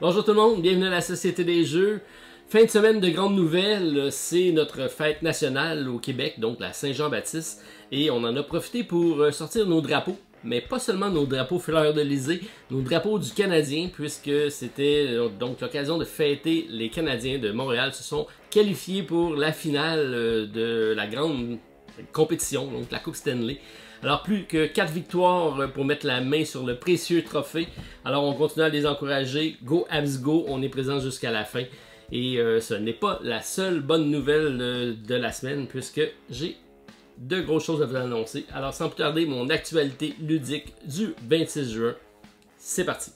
Bonjour tout le monde, bienvenue à la Société des Jeux. Fin de semaine de grandes nouvelles, c'est notre fête nationale au Québec, donc la Saint-Jean-Baptiste, et on en a profité pour euh, sortir nos drapeaux, mais pas seulement nos drapeaux fleurs de lysée, nos drapeaux du Canadien, puisque c'était euh, donc l'occasion de fêter les Canadiens de Montréal se sont qualifiés pour la finale euh, de la grande compétition, donc la Coupe Stanley. Alors plus que 4 victoires euh, pour mettre la main sur le précieux trophée. Alors on continue à les encourager. Go Habs Go, on est présent jusqu'à la fin. Et euh, ce n'est pas la seule bonne nouvelle de la semaine puisque j'ai de grosses choses à vous annoncer. Alors sans plus tarder, mon actualité ludique du 26 juin. C'est parti.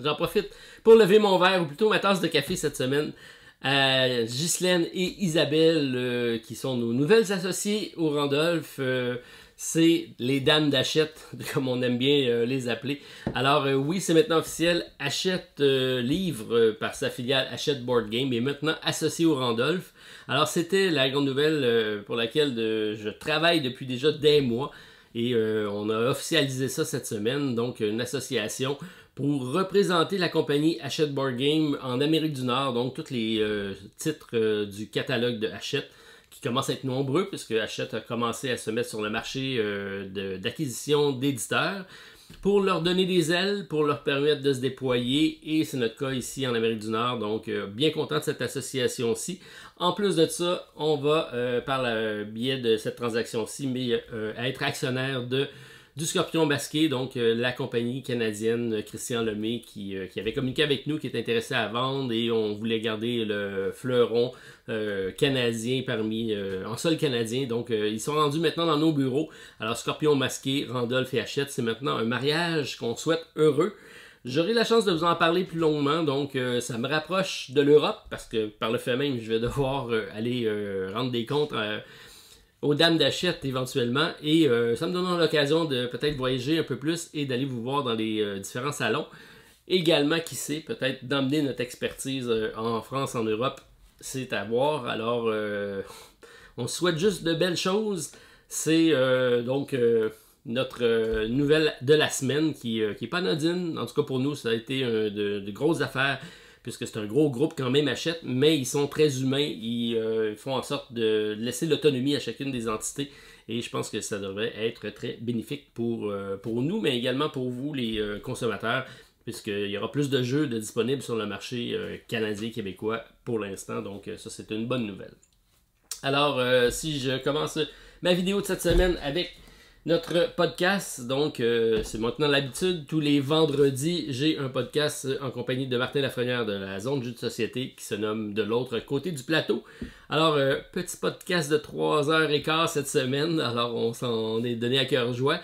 J'en profite pour lever mon verre, ou plutôt ma tasse de café cette semaine, à Ghislaine et Isabelle, euh, qui sont nos nouvelles associées au Randolph. Euh, c'est les dames d'Achette, comme on aime bien euh, les appeler. Alors oui, c'est maintenant officiel, Achète Livre par sa filiale Achette Board Game est maintenant associée au Randolph. Alors c'était la grande nouvelle pour laquelle je travaille depuis déjà des mois et on a officialisé ça cette semaine, donc une association pour représenter la compagnie Hachette Board Game en Amérique du Nord, donc tous les euh, titres euh, du catalogue de Hachette qui commencent à être nombreux puisque Hachette a commencé à se mettre sur le marché euh, d'acquisition d'éditeurs pour leur donner des ailes, pour leur permettre de se déployer et c'est notre cas ici en Amérique du Nord, donc bien content de cette association-ci. En plus de ça, on va par le biais de cette transaction-ci être actionnaire de du Scorpion Masqué, donc euh, la compagnie canadienne euh, Christian Lemay euh, qui, avait communiqué avec nous, qui était intéressé à vendre et on voulait garder le fleuron canadien parmi en sol canadien. Donc ils sont rendus maintenant dans nos bureaux. Alors Scorpion Masqué, Randolph et Hachette, c'est maintenant un mariage qu'on souhaite heureux. J'aurai la chance de vous en parler plus longuement, donc ça me rapproche de l'Europe, parce que par le fait même, je vais devoir aller rendre des comptes aux dames d'achète éventuellement. Et euh, ça me donnera l'occasion de peut-être voyager un peu plus et d'aller vous voir dans les euh, différents salons. Également, qui sait, peut-être d'emmener notre expertise euh, en France, en Europe. C'est à voir. Alors, on souhaite juste de belles choses. C'est donc notre nouvelle de la semaine qui, qui est pas anodine. En tout cas, pour nous, ça a été de, de grosses affaires puisque c'est un gros groupe quand même achète, mais ils sont très humains, euh, ils, font en sorte de laisser l'autonomie à chacune des entités. Et je pense que ça devrait être très bénéfique pour, euh, pour nous, mais également pour vous, les euh, consommateurs, puisqu'il y aura plus de jeux de disponibles sur le marché canadien, québécois pour l'instant. Donc ça, c'est une bonne nouvelle. Alors, si je commence ma vidéo de cette semaine avec notre podcast, donc, euh, c'est maintenant l'habitude. Tous les vendredis, j'ai un podcast euh, en compagnie de Martin Lafrenière de la zone de de société qui se nomme De l'autre côté du plateau. Alors, euh, petit podcast de 3 et quart cette semaine. Alors, on s'en est donné à cœur joie.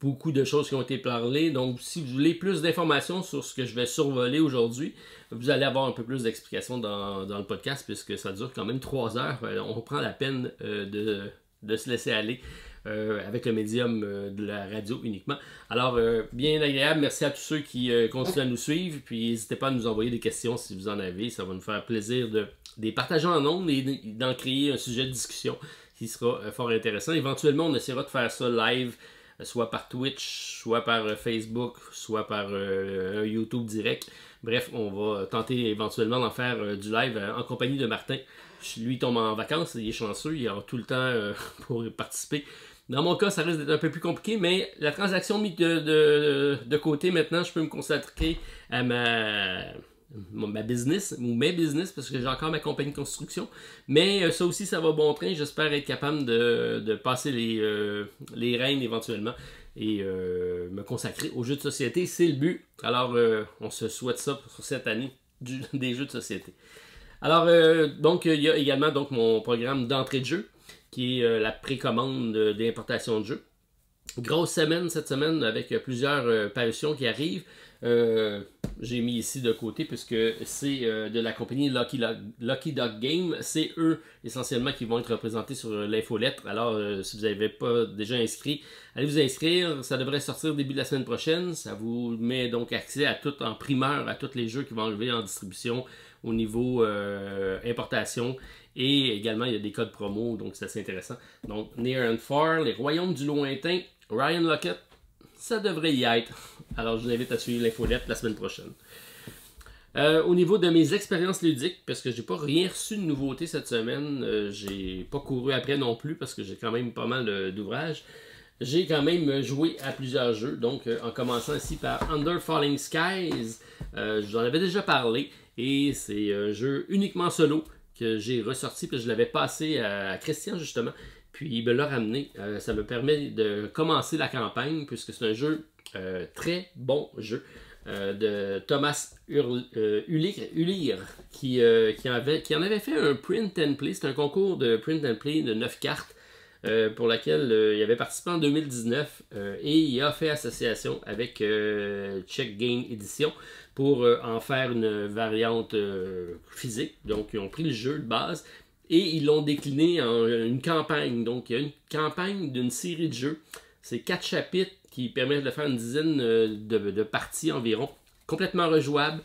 beaucoup de choses qui ont été parlées. Donc, si vous voulez plus d'informations sur ce que je vais survoler aujourd'hui, vous allez avoir un peu plus d'explications dans, le podcast puisque ça dure quand même trois heures. on prend la peine de, de, se laisser aller euh, avec le médium euh, de la radio uniquement. Alors, euh, bien agréable. Merci à tous ceux qui continuent à nous suivre. Puis n'hésitez pas à nous envoyer des questions si vous en avez. Ça va nous faire plaisir de, les partager en nombre et d'en créer un sujet de discussion qui sera fort intéressant. Éventuellement, on essaiera de faire ça live, soit par Twitch, soit par Facebook, soit par YouTube direct. Bref, on va tenter éventuellement d'en faire du live en compagnie de Martin. Lui tombe en vacances, il est chanceux, il a tout le temps pour participer. Dans mon cas, ça risque d'être un peu plus compliqué, mais la transaction mise de, côté, maintenant, je peux me consacrer à ma business ou mes business parce que j'ai encore ma compagnie de construction. Mais euh, ça aussi, ça va bon train. J'espère être capable de, passer euh, les, rênes éventuellement et euh, me consacrer aux jeux de société. C'est le but. Alors, on se souhaite ça pour cette année des jeux de société. Alors, donc, il y a également donc, mon programme d'entrée de jeu qui est euh, la précommande d'importation de, jeux. Grosse semaine cette semaine avec euh, plusieurs euh, parutions qui arrivent. j'ai mis ici de côté puisque c'est de la compagnie Lucky, Lucky Dog Game. C'est eux essentiellement qui vont être représentés sur l'infolettre. Alors, si vous n'avez pas déjà inscrit, allez vous inscrire. Ça devrait sortir début de la semaine prochaine. Ça vous met donc accès à tout en primeur à tous les jeux qui vont arriver en distribution au niveau importation et également, il y a des codes promo, donc c'est assez intéressant. Donc, Near and Far, Les Royaumes du Lointain, Ryan Lockett, ça devrait y être. Alors, je vous invite à suivre l'infolette la semaine prochaine. Euh, au niveau de mes expériences ludiques, parce que j'ai pas rien reçu de nouveauté cette semaine, euh, j'ai pas couru après non plus parce que j'ai quand même pas mal euh, d'ouvrages. J'ai quand même joué à plusieurs jeux, donc en commençant ici par Under Falling Skies, je vous en avais déjà parlé et c'est un jeu uniquement solo que j'ai ressorti, puis je l'avais passé à Christian justement, puis il me l'a ramené. Euh, ça me permet de commencer la campagne, puisque c'est un jeu, euh, très bon jeu, euh, de Thomas Ulir, qui, qui, qui en avait fait un print and play. C'est un concours de print and play de 9 cartes euh, pour laquelle euh, il y avait participé en 2019 euh, et il a fait association avec Check Game Edition pour en faire une variante physique. Donc, ils ont pris le jeu de base et ils l'ont décliné en une campagne. Donc, il y a une campagne d'une série de jeux. C'est quatre chapitres qui permettent de faire une dizaine de, parties environ, complètement rejouables.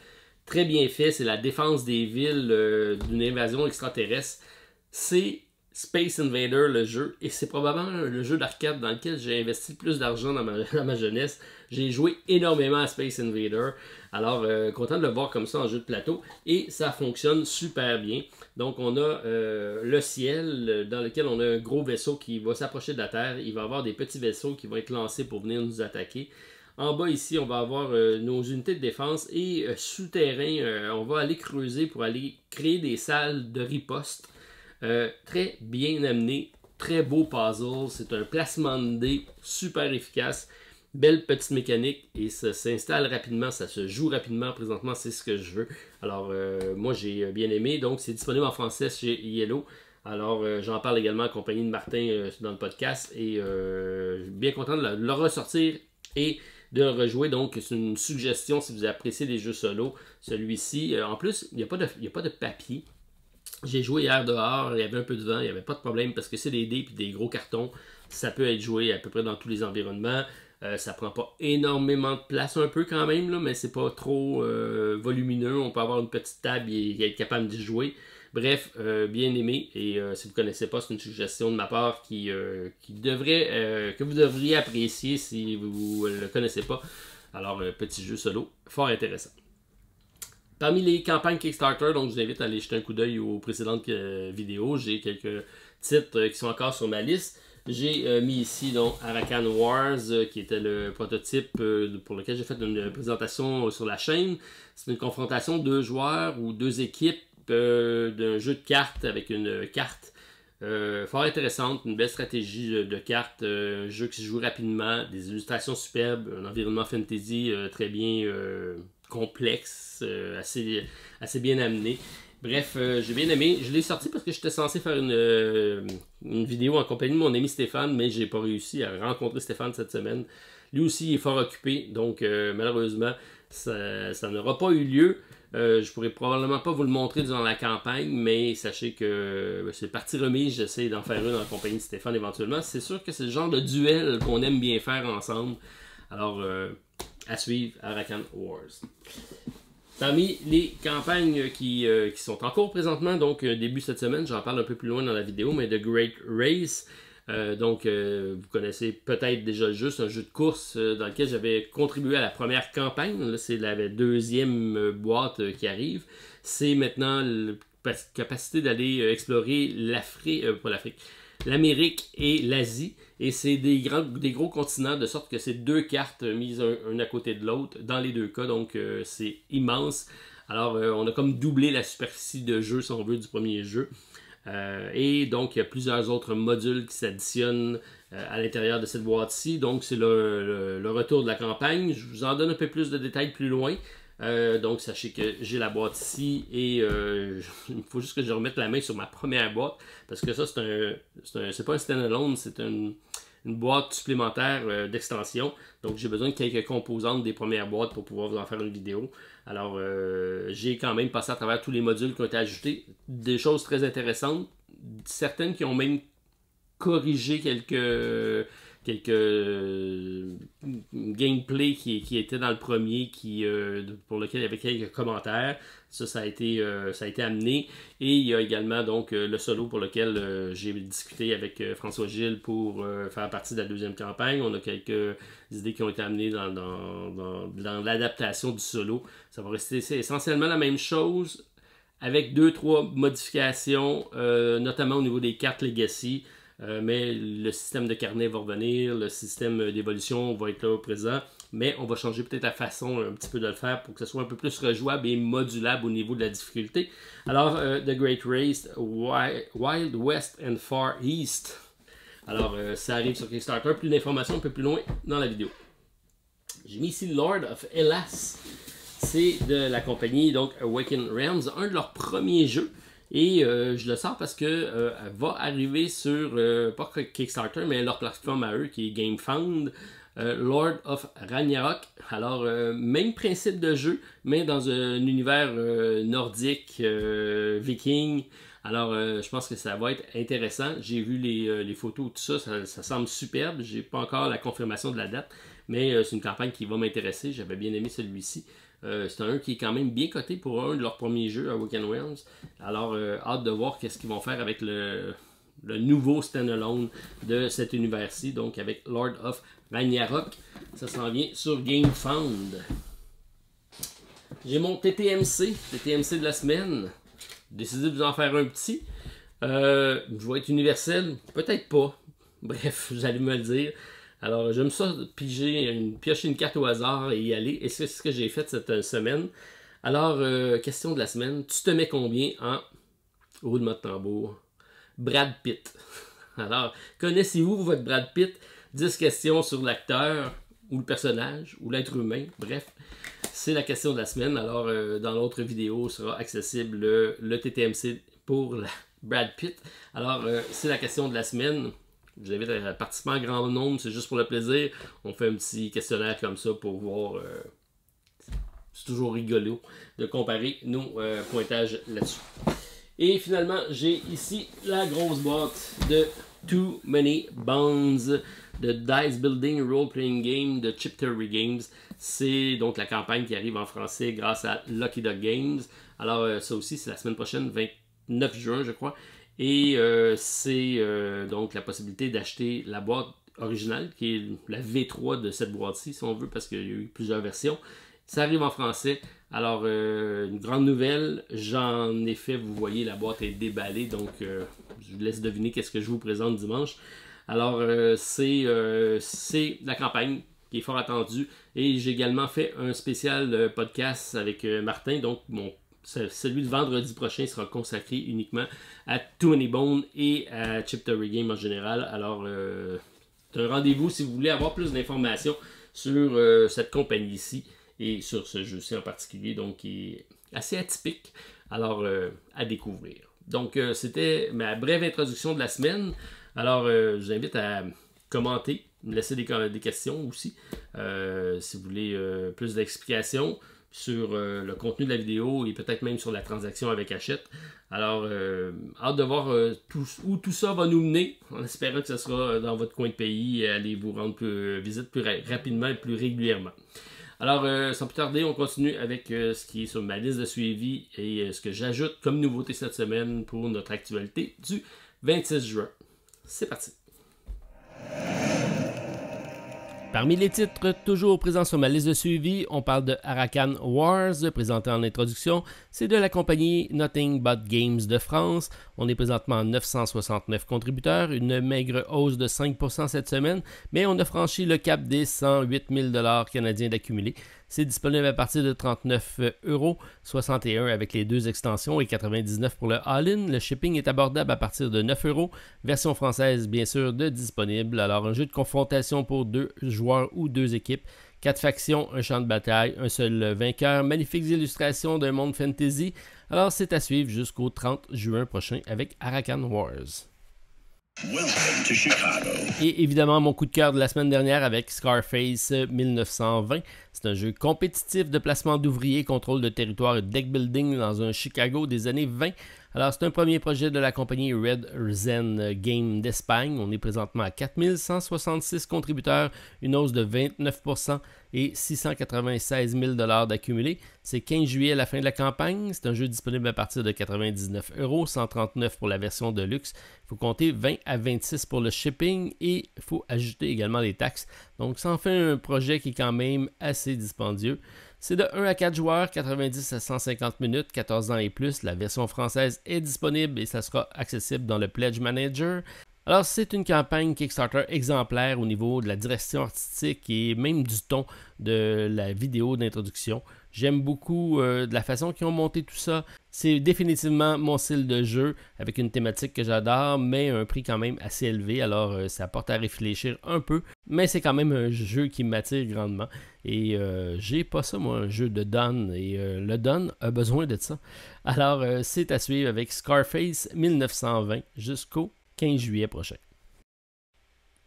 Très bien fait, c'est la défense des villes d'une invasion extraterrestre. C'est Space Invader, le jeu, et c'est probablement le jeu d'arcade dans lequel j'ai investi le plus d'argent dans ma, jeunesse. J'ai joué énormément à Space Invader, alors euh, content de le voir comme ça en jeu de plateau, et ça fonctionne super bien. Donc on a euh, le ciel euh, dans lequel on a un gros vaisseau qui va s'approcher de la Terre, il va y avoir des petits vaisseaux qui vont être lancés pour venir nous attaquer. En bas ici, on va avoir nos unités de défense et souterrain, on va aller creuser pour aller créer des salles de riposte euh, très bien amené, très beau puzzle. C'est un placement de dés super efficace. Belle petite mécanique et ça s'installe rapidement, ça se joue rapidement. Présentement, c'est ce que je veux. Alors, euh, moi, j'ai euh, bien aimé. Donc, c'est disponible en français chez Yellow. Alors, j'en parle également en compagnie de Martin dans le podcast et je suis bien content de le, ressortir et de le rejouer. Donc, c'est une suggestion si vous appréciez les jeux solo. Celui-ci, en plus, il n'y a pas de papier. J'ai joué hier dehors, il y avait un peu de vent, il n'y avait pas de problème parce que c'est des dés et des gros cartons. Ça peut être joué à peu près dans tous les environnements. Ça euh, ça prend pas énormément de place, un peu quand même, là, mais c'est pas trop euh, volumineux. On peut avoir une petite table et, être capable d'y jouer. Bref, euh, bien aimé. Et si vous ne connaissez pas, c'est une suggestion de ma part qui, devrait, que vous devriez apprécier si vous ne le connaissez pas. Alors, petit jeu solo, fort intéressant. Parmi les campagnes Kickstarter, donc je vous invite à aller jeter un coup d'œil aux précédentes euh, vidéos. J'ai quelques titres euh, qui sont encore sur ma liste. J'ai euh, mis ici donc Arakan Wars, qui était le prototype pour lequel j'ai fait une présentation sur la chaîne. C'est une confrontation de deux joueurs ou deux équipes d'un jeu de cartes avec une carte fort intéressante, une belle stratégie de, de cartes, un jeu qui se joue rapidement, des illustrations superbes, un environnement fantasy très bien complexe, euh, assez, assez bien amené. Bref, euh, j'ai bien aimé. Je l'ai sorti parce que j'étais censé faire une, euh, une, vidéo en compagnie de mon ami Stéphane, mais j'ai pas réussi à rencontrer Stéphane cette semaine. Lui aussi il est fort occupé, donc malheureusement, ça, n'aura pas eu lieu. je pourrais probablement pas vous le montrer durant la campagne, mais sachez que c'est parti remis. j'essaie d'en faire une en compagnie de Stéphane éventuellement. C'est sûr que c'est le genre de duel qu'on aime bien faire ensemble. Alors, à suivre Arakan Wars. Parmi les campagnes qui, euh, qui, sont en cours présentement, donc euh, début cette semaine, j'en parle un peu plus loin dans la vidéo, mais The Great Race. Euh, donc, vous connaissez peut-être déjà juste jeu, un jeu de course dans lequel j'avais contribué à la première campagne. c'est la deuxième boîte qui arrive. C'est maintenant la capacité d'aller explorer l'Afrique, pas l'Afrique, l'Amérique et l'Asie. Et c'est des, gros continents, de sorte que c'est deux cartes mises un, à côté de l'autre, dans les deux cas, donc euh, c'est immense. Alors euh, on a comme doublé la superficie de jeu, si on veut, du premier jeu. Euh, et donc il y a plusieurs autres modules qui s'additionnent à l'intérieur de cette boîte-ci. Donc c'est le, retour de la campagne. Je vous en donne un peu plus de détails plus loin. Euh, donc, sachez que j'ai la boîte ici et euh, il faut juste que je remette la main sur ma première boîte parce que ça, c'est un, c'est pas un standalone, c'est une, boîte supplémentaire euh, d'extension. Donc, j'ai besoin de quelques composantes des premières boîtes pour pouvoir vous en faire une vidéo. Alors, j'ai quand même passé à travers tous les modules qui ont été ajoutés, des choses très intéressantes, certaines qui ont même corrigé quelques quelques euh, gameplay qui, qui était dans le premier qui euh, pour lequel il y avait quelques commentaires ça ça a été euh, ça a été amené et il y a également donc le solo pour lequel j'ai discuté avec François Gilles pour faire partie de la deuxième campagne on a quelques idées qui ont été amenées dans, dans, dans l'adaptation du solo ça va rester essentiellement la même chose avec deux trois modifications notamment au niveau des cartes legacy euh, mais le système de carnet va revenir, le système d'évolution va être là au présent, mais on va changer peut-être la façon euh, un petit peu de le faire pour que ce soit un peu plus rejouable et modulable au niveau de la difficulté. Alors, euh, The Great Race, Wild West and Far East. Alors, ça arrive sur Kickstarter. Plus d'informations un peu plus loin dans la vidéo. J'ai mis ici Lord of Hellas. C'est de la compagnie donc Awaken Realms, un de leurs premiers jeux. Et euh, je le sors parce que euh, va arriver sur, euh, pas Kickstarter, mais leur plateforme à eux qui est GameFound, Lord of Ragnarok. Alors, même principe de jeu, mais dans un univers nordique, viking. Alors, je pense que ça va être intéressant. J'ai vu les, photos, tout ça, ça, semble superbe. J'ai pas encore la confirmation de la date, mais c'est une campagne qui va m'intéresser. J'avais bien aimé celui-ci. Euh, c'est un qui est quand même bien coté pour un de leurs premiers jeux à Weekend Wells. Alors, euh, hâte de voir qu'est-ce qu'ils vont faire avec le, le nouveau standalone de cet univers-ci, donc avec Lord of Ragnarok. Ça s'en vient sur GameFound. J'ai mon TTMC, TTMC de la semaine. Décidé de vous en faire un petit. Euh, je vais être universel, peut-être pas. Bref, vous allez me le dire. Alors, j'aime ça piger, une, piocher une carte au hasard et y aller. Et c'est ce que j'ai fait cette euh, semaine. Alors, euh, question de la semaine. Tu te mets combien en roulement de tambour? Brad Pitt. Alors, connaissez-vous votre Brad Pitt? 10 questions sur l'acteur ou le personnage ou l'être humain. Bref, c'est la question de la semaine. Alors, euh, dans l'autre vidéo sera accessible le, le, TTMC pour Brad Pitt. Alors, c'est la question de la semaine. Je vous invite à participer en grand nombre, c'est juste pour le plaisir. On fait un petit questionnaire comme ça pour voir. Euh, c'est toujours rigolo de comparer nos euh, pointages là-dessus. Et finalement, j'ai ici la grosse boîte de Too Many Bonds de Dice Building Role Playing Game de Chip Games. C'est donc la campagne qui arrive en français grâce à Lucky Duck Games. Alors, euh, ça aussi, c'est la semaine prochaine, 29 juin, je crois. Et euh, c'est euh, donc la possibilité d'acheter la boîte originale, qui est la V3 de cette boîte-ci, si on veut, parce qu'il y a eu plusieurs versions. Ça arrive en français. Alors, euh, une grande nouvelle, j'en ai fait, vous voyez, la boîte est déballée, donc je vous laisse deviner qu'est-ce que je vous présente dimanche. Alors, c'est la campagne qui est fort attendue. Et j'ai également fait un spécial podcast avec Martin, donc mon celui de vendredi prochain sera consacré uniquement à Tony Bone et à Chip Game en général. Alors, euh, un rendez-vous si vous voulez avoir plus d'informations sur euh, cette compagnie ici et sur ce jeu-ci en particulier, donc qui est assez atypique. Alors, euh, à découvrir. Donc, c'était ma brève introduction de la semaine. Alors, je vous invite à commenter, me laisser des, des questions aussi, si vous voulez plus d'explications sur euh, le contenu de la vidéo et peut-être même sur la transaction avec Hachette. Alors, euh, hâte de voir euh, où tout ça va nous mener, On espérant que ce sera dans votre coin de pays et allez vous rendre visite plus rapidement et plus régulièrement. Alors, sans plus tarder, on continue avec ce qui est sur ma liste de suivi et ce que j'ajoute comme nouveauté cette semaine pour notre actualité du 26 juin. C'est parti! Parmi les titres toujours présents sur ma liste de suivi, on parle de Arakan Wars, présenté en introduction. C'est de la compagnie Nothing But Games de France. On est présentement à 969 contributeurs, une maigre hausse de 5% cette semaine, mais on a franchi le cap des 108 000 canadiens d'accumulés. C'est disponible à partir de 39,61€ avec les deux extensions et 99 pour le All-in. Le shipping est abordable à partir de 9 euros, Version française, bien sûr, de disponible. Alors, un jeu de confrontation pour deux joueurs ou deux équipes. Quatre factions, un champ de bataille, un seul vainqueur, magnifiques illustrations d'un monde fantasy. Alors c'est à suivre jusqu'au 30 juin prochain avec Arakan Wars. To Chicago. Et évidemment, mon coup de cœur de la semaine dernière avec Scarface 1920. C'est un jeu compétitif de placement d'ouvriers, contrôle de territoire et deck building dans un Chicago des années 20. Alors, c'est un premier projet de la compagnie Red Zen Game d'Espagne. On est présentement à 4166 contributeurs, une hausse de 29% et 696 000 d'accumulés. C'est 15 juillet à la fin de la campagne. C'est un jeu disponible à partir de 99 euros, 139 pour la version de luxe. Il faut compter 20 à 26 pour le shipping et il faut ajouter également les taxes. Donc, ça en fait un projet qui est quand même assez dispendieux. C'est de 1 à 4 joueurs, 90 à 150 minutes, 14 ans et plus. La version française est disponible et ça sera accessible dans le Pledge Manager. Alors, c'est une campagne Kickstarter exemplaire au niveau de la direction artistique et même du ton de la vidéo d'introduction. J'aime beaucoup euh, de la façon qu'ils ont monté tout ça. C'est définitivement mon style de jeu avec une thématique que j'adore, mais un prix quand même assez élevé. Alors, euh, ça apporte à réfléchir un peu, mais c'est quand même un jeu qui m'attire grandement. Et euh, j'ai pas ça, moi, un jeu de Don. Et le Don a besoin de ça. Alors, c'est à suivre avec Scarface 1920 jusqu'au juillet prochain.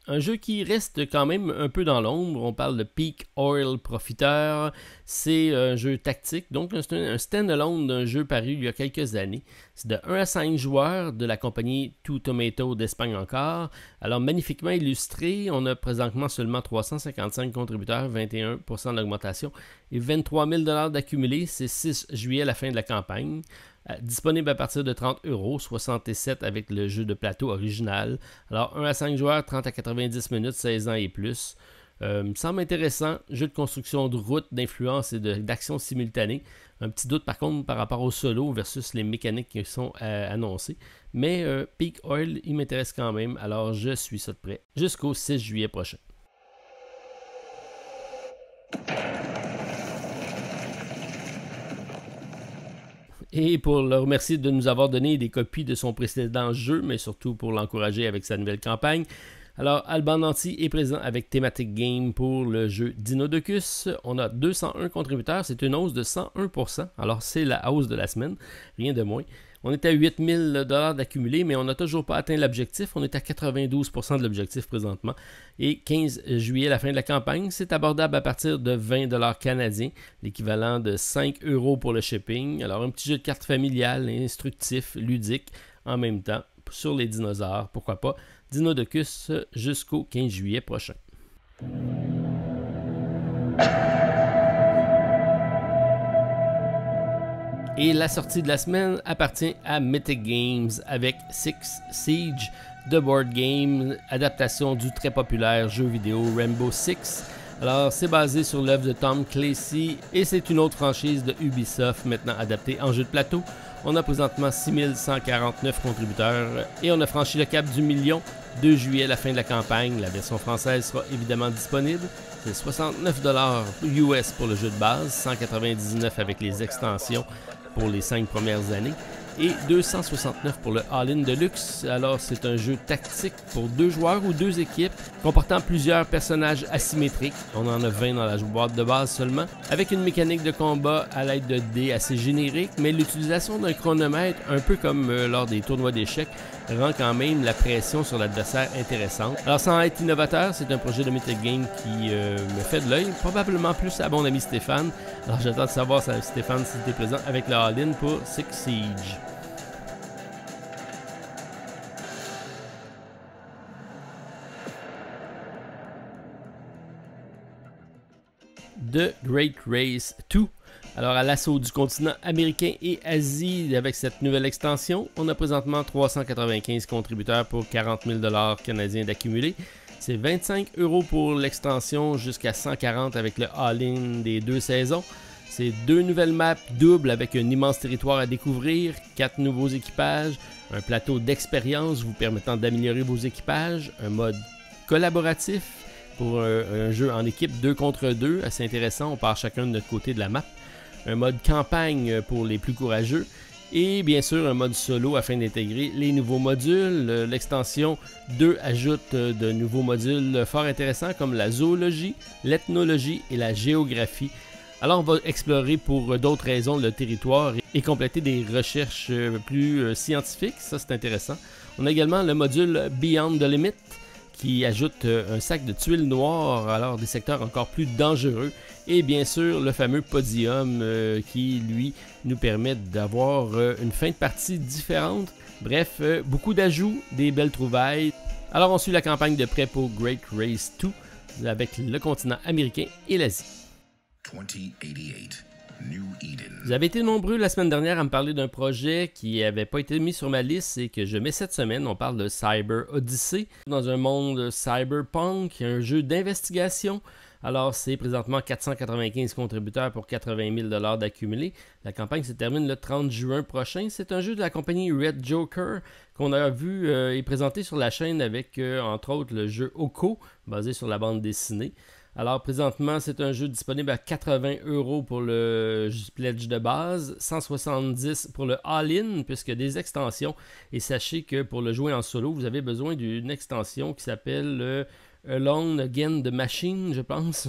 Un jeu qui reste quand même un peu dans l'ombre, on parle de Peak Oil Profiteur, c'est un jeu tactique, donc c'est un stand-alone d'un jeu paru il y a quelques années. C'est de 1 à 5 joueurs de la compagnie Two Tomato d'Espagne encore. Alors magnifiquement illustré, on a présentement seulement 355 contributeurs, 21% d'augmentation et 23 000 d'accumulés, c'est 6 juillet à la fin de la campagne. Euh, disponible à partir de 30 euros, 67 avec le jeu de plateau original. Alors 1 à 5 joueurs, 30 à 90 minutes, 16 ans et plus. Euh, me semble intéressant, jeu de construction de route, d'influence et d'action simultanée. Un petit doute par contre par rapport au solo versus les mécaniques qui sont euh, annoncées. Mais Peak Oil, il m'intéresse quand même, alors je suis ça de près jusqu'au 6 juillet prochain. et pour le remercier de nous avoir donné des copies de son précédent jeu, mais surtout pour l'encourager avec sa nouvelle campagne. Alors, Alban Nanti est présent avec Thematic Game pour le jeu Dinodocus. On a 201 contributeurs, c'est une hausse de 101%. Alors, c'est la hausse de la semaine, rien de moins. On est à 8000 dollars d'accumulé, mais on n'a toujours pas atteint l'objectif. On est à 92% de l'objectif présentement. Et 15 juillet, la fin de la campagne, c'est abordable à partir de 20 dollars canadiens, l'équivalent de 5 euros pour le shipping. Alors un petit jeu de cartes familial, instructif, ludique, en même temps, sur les dinosaures, pourquoi pas. Dinodocus jusqu'au 15 juillet prochain. Et la sortie de la semaine appartient à Mythic Games avec Six Siege, The board game, adaptation du très populaire jeu vidéo Rainbow Six. Alors, c'est basé sur l'œuvre de Tom Clancy et c'est une autre franchise de Ubisoft maintenant adaptée en jeu de plateau. On a présentement 6149 contributeurs et on a franchi le cap du million. 2 juillet, à la fin de la campagne, la version française sera évidemment disponible. C'est 69$ US pour le jeu de base, 199$ avec les extensions pour les cinq premières années et 269 pour le All-In Deluxe. Alors, c'est un jeu tactique pour deux joueurs ou deux équipes comportant plusieurs personnages asymétriques. On en a 20 dans la boîte de base seulement, avec une mécanique de combat à l'aide de dés assez générique, mais l'utilisation d'un chronomètre, un peu comme euh, lors des tournois d'échecs, rend quand même la pression sur l'adversaire intéressante. Alors sans être innovateur, c'est un projet de Mythic Game qui euh, me fait de l'œil, probablement plus à mon ami Stéphane. Alors j'attends de savoir Stéphane si tu présent avec la all pour Six Siege. The Great Race 2 alors, à l'assaut du continent américain et Asie, avec cette nouvelle extension, on a présentement 395 contributeurs pour 40 000 canadiens d'accumulés. C'est 25 euros pour l'extension jusqu'à 140 avec le all-in des deux saisons. C'est deux nouvelles maps doubles avec un immense territoire à découvrir, quatre nouveaux équipages, un plateau d'expérience vous permettant d'améliorer vos équipages, un mode collaboratif pour un, un jeu en équipe 2 contre 2, assez intéressant, on part chacun de notre côté de la map un mode campagne pour les plus courageux et bien sûr un mode solo afin d'intégrer les nouveaux modules. Euh, l'extension 2 ajoute euh, de nouveaux modules fort intéressants comme la zoologie, l'ethnologie et la géographie. Alors on va explorer pour euh, d'autres raisons le territoire et compléter des recherches plus scientifiques, ça c'est intéressant. On a également le module Beyond the Limit qui ajoute un sac de tuiles noires, alors des secteurs encore plus dangereux et bien sûr, le fameux podium euh, qui, lui, nous permet d'avoir euh, une fin de partie différente. Bref, euh, beaucoup d'ajouts, des belles trouvailles. Alors, on suit la campagne de prêt pour Great Race 2 avec le continent américain et l'Asie. 2088. New Eden. Vous avez été nombreux la semaine dernière à me parler d'un projet qui n'avait pas été mis sur ma liste et que je mets cette semaine. On parle de Cyber Odyssey dans un monde cyberpunk, un jeu d'investigation alors, c'est présentement 495 contributeurs pour 80 000 d'accumulés. La campagne se termine le 30 juin prochain. C'est un jeu de la compagnie Red Joker qu'on a vu et euh, présenté sur la chaîne avec, euh, entre autres, le jeu Oko, basé sur la bande dessinée. Alors, présentement, c'est un jeu disponible à 80 euros pour le pledge de base, 170 pour le all-in, puisque des extensions. Et sachez que pour le jouer en solo, vous avez besoin d'une extension qui s'appelle... le euh, Alone Again de Machine, je pense.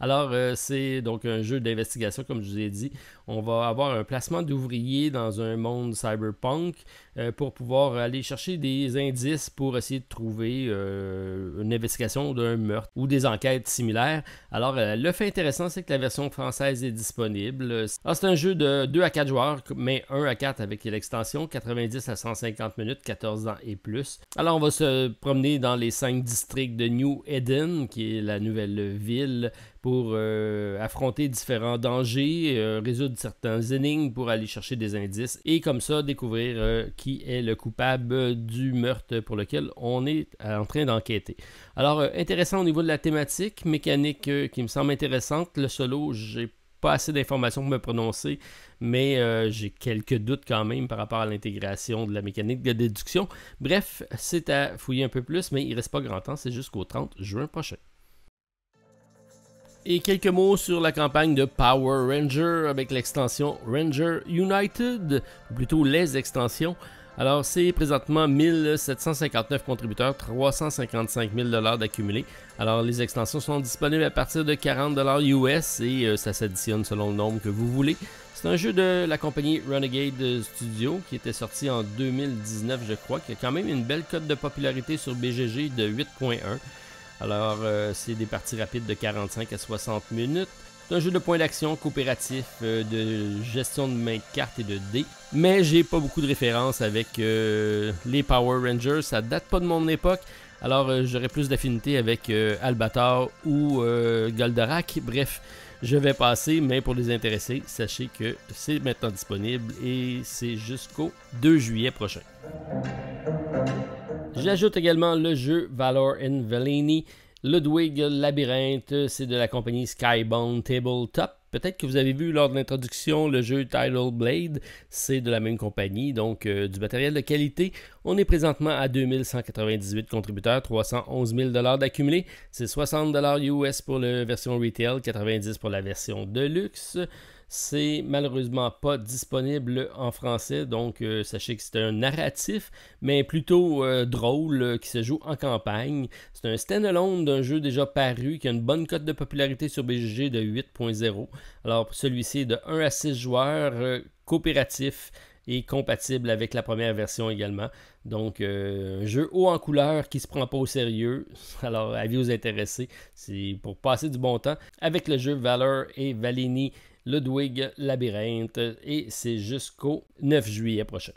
Alors, euh, c'est donc un jeu d'investigation, comme je vous ai dit. On va avoir un placement d'ouvriers dans un monde cyberpunk euh, pour pouvoir aller chercher des indices pour essayer de trouver euh, une investigation d'un meurtre ou des enquêtes similaires. Alors, le fait intéressant, c'est que la version française est disponible. Ah, c'est un jeu de 2 à 4 joueurs, mais 1 à 4 avec l'extension, 90 à 150 minutes, 14 ans et plus. Alors, on va se promener dans les 5 districts de New Eden, qui est la nouvelle ville pour euh, affronter différents dangers, euh, résoudre certains énigmes pour aller chercher des indices et comme ça découvrir euh, qui est le coupable du meurtre pour lequel on est en train d'enquêter. Alors intéressant au niveau de la thématique, mécanique qui me semble intéressante. Le solo, j'ai pas assez d'informations pour me prononcer, mais j'ai quelques doutes quand même par rapport à l'intégration de la mécanique de déduction. Bref, c'est à fouiller un peu plus, mais il reste pas grand temps, c'est jusqu'au 30 juin prochain. Et quelques mots sur la campagne de Power Ranger avec l'extension Ranger United, ou plutôt les extensions. Alors, c'est présentement 1759 contributeurs, 355 000 d'accumulés. Alors, les extensions sont disponibles à partir de 40 US et euh, ça s'additionne selon le nombre que vous voulez. C'est un jeu de la compagnie Renegade Studio qui était sorti en 2019, je crois, qui a quand même une belle cote de popularité sur BGG de 8.1. Alors, euh, c'est des parties rapides de 45 à 60 minutes. C'est un jeu de points d'action coopératif, euh, de gestion de main de cartes et de dés. Mais j'ai pas beaucoup de références avec euh, les Power Rangers. Ça date pas de mon époque. Alors, j'aurais plus d'affinité avec Albator ou Goldorak. Bref, je vais passer, mais pour les intéressés, sachez que c'est maintenant disponible et c'est jusqu'au 2 juillet prochain. J'ajoute également le jeu Valor Invalini, Ludwig Labyrinthe, c'est de la compagnie Skybound Tabletop. Peut-être que vous avez vu lors de l'introduction le jeu Tidal Blade, c'est de la même compagnie, donc euh, du matériel de qualité. On est présentement à 2198 contributeurs, 311 000 d'accumulés. C'est 60 US pour la version retail, 90 pour la version deluxe. C'est malheureusement pas disponible en français, donc euh, sachez que c'est un narratif, mais plutôt euh, drôle, euh, qui se joue en campagne. C'est un stand d'un jeu déjà paru qui a une bonne cote de popularité sur BGG de 8.0. Alors celui-ci est de 1 à 6 joueurs, coopératif et compatible avec la première version également. Donc, un jeu haut en couleur qui se prend pas au sérieux. Alors, avis aux intéressés, c'est pour passer du bon temps avec le jeu Valor et Valini Ludwig Labyrinthe et c'est jusqu'au 9 juillet prochain.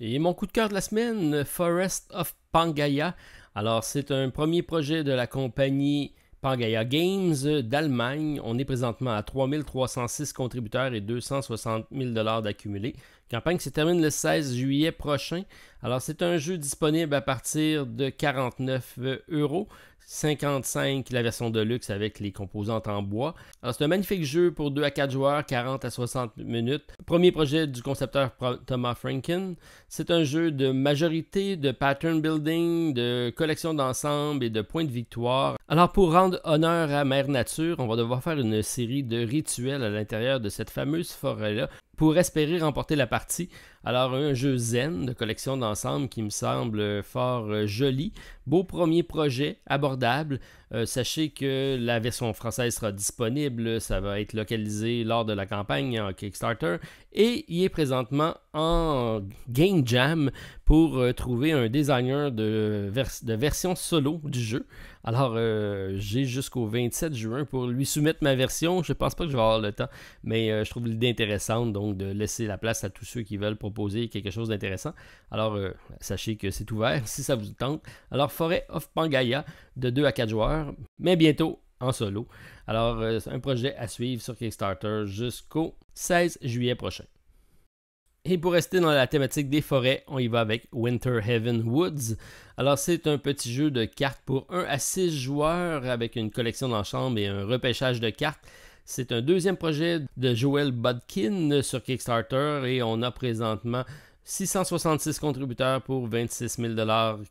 Et mon coup de cœur de la semaine, Forest of Pangaea. Alors, c'est un premier projet de la compagnie Pangaea Games d'Allemagne. On est présentement à 3306 contributeurs et 260 000 d'accumulés. Campagne se termine le 16 juillet prochain. Alors, c'est un jeu disponible à partir de 49 euros. 55 la version de luxe avec les composantes en bois. Alors c'est un magnifique jeu pour 2 à 4 joueurs, 40 à 60 minutes. Premier projet du concepteur Thomas Franken. C'est un jeu de majorité de pattern building, de collection d'ensemble et de points de victoire. Alors pour rendre honneur à Mère Nature, on va devoir faire une série de rituels à l'intérieur de cette fameuse forêt-là pour espérer remporter la partie. Alors un jeu zen de collection d'ensemble qui me semble fort euh, joli, beau premier projet, abordable, euh, sachez que la version française sera disponible, ça va être localisé lors de la campagne en Kickstarter et il est présentement en Game Jam pour euh, trouver un designer de, version solo du jeu. Alors euh, j'ai jusqu'au 27 juin pour lui soumettre ma version. Je pense pas que je vais avoir le temps, mais je trouve l'idée intéressante donc de laisser la place à tous ceux qui veulent proposer quelque chose d'intéressant. Alors sachez que c'est ouvert si ça vous tente. Alors Forêt of Pangaea de 2 à 4 joueurs mais bientôt en solo. Alors, euh, c'est un projet à suivre sur Kickstarter jusqu'au 16 juillet prochain. Et pour rester dans la thématique des forêts, on y va avec Winter Heaven Woods. Alors c'est un petit jeu de cartes pour 1 à 6 joueurs avec une collection d'enchambres et un repêchage de cartes. C'est un deuxième projet de Joel Bodkin sur Kickstarter et on a présentement 666 contributeurs pour 26 000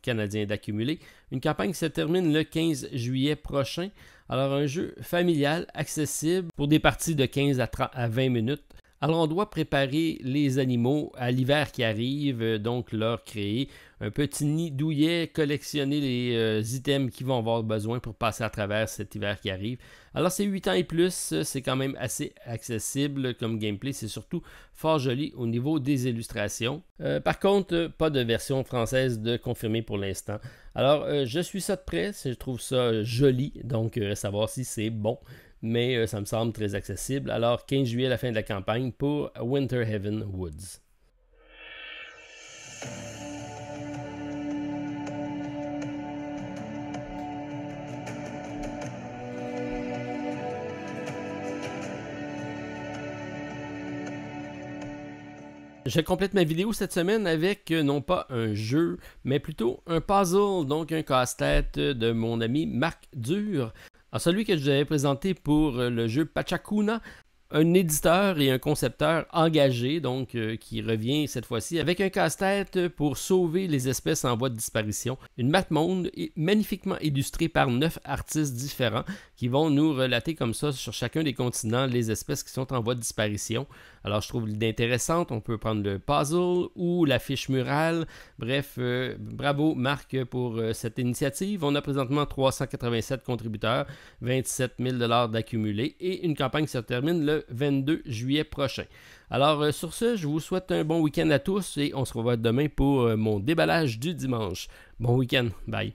canadiens d'accumulés. Une campagne se termine le 15 juillet prochain. Alors un jeu familial, accessible pour des parties de 15 à 20 minutes. Alors, on doit préparer les animaux à l'hiver qui arrive, euh, donc leur créer un petit nid douillet, collectionner les euh, items qui vont avoir besoin pour passer à travers cet hiver qui arrive. Alors, c'est 8 ans et plus, euh, c'est quand même assez accessible comme gameplay, c'est surtout fort joli au niveau des illustrations. par contre, pas de version française de confirmer pour l'instant. Alors, je suis ça de près, je trouve ça joli, donc savoir si c'est bon mais euh, ça me semble très accessible. Alors, 15 juillet, la fin de la campagne pour Winter Heaven Woods. Je complète ma vidéo cette semaine avec euh, non pas un jeu, mais plutôt un puzzle, donc un casse-tête de mon ami Marc Dur. Alors celui que je vous avais présenté pour euh, le jeu Pachacuna, un éditeur et un concepteur engagé, donc euh, qui revient cette fois-ci avec un casse-tête pour sauver les espèces en voie de disparition. Une map monde magnifiquement illustrée par neuf artistes différents qui vont nous relater comme ça sur chacun des continents les espèces qui sont en voie de disparition. Alors je trouve l'idée intéressante, on peut prendre le puzzle ou la fiche murale. Bref, euh, bravo Marc pour euh, cette initiative. On a présentement 387 contributeurs, 27 000 d'accumulés et une campagne se termine le 22 juillet prochain. Alors, euh, sur ce, je vous souhaite un bon week-end à tous et on se revoit demain pour euh, mon déballage du dimanche. Bon week-end. Bye.